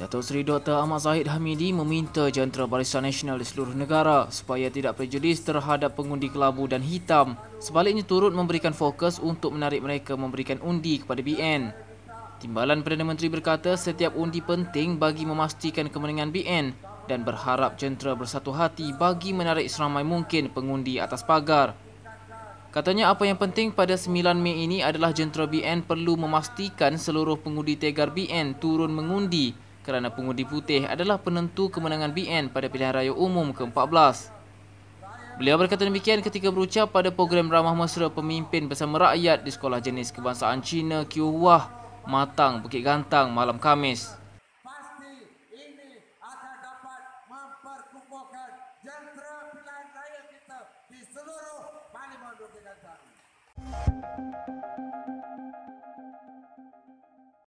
Datuk Seri Dr. Ahmad Zahid Hamidi meminta jentera barisan nasional di seluruh negara supaya tidak prejudis terhadap pengundi kelabu dan hitam. Sebaliknya turut memberikan fokus untuk menarik mereka memberikan undi kepada BN. Timbalan Perdana Menteri berkata setiap undi penting bagi memastikan kemenangan BN dan berharap jentera bersatu hati bagi menarik seramai mungkin pengundi atas pagar. Katanya apa yang penting pada 9 Mei ini adalah jentera BN perlu memastikan seluruh pengundi tegar BN turun mengundi kerana pengundi putih adalah penentu kemenangan BN pada pilihan raya umum ke-14. Beliau berkata demikian ketika berucap pada program ramah mesra pemimpin bersama rakyat di Sekolah Jenis Kebangsaan Cina Kiowah, Matang, Bukit Gantang malam Khamis. Thank you.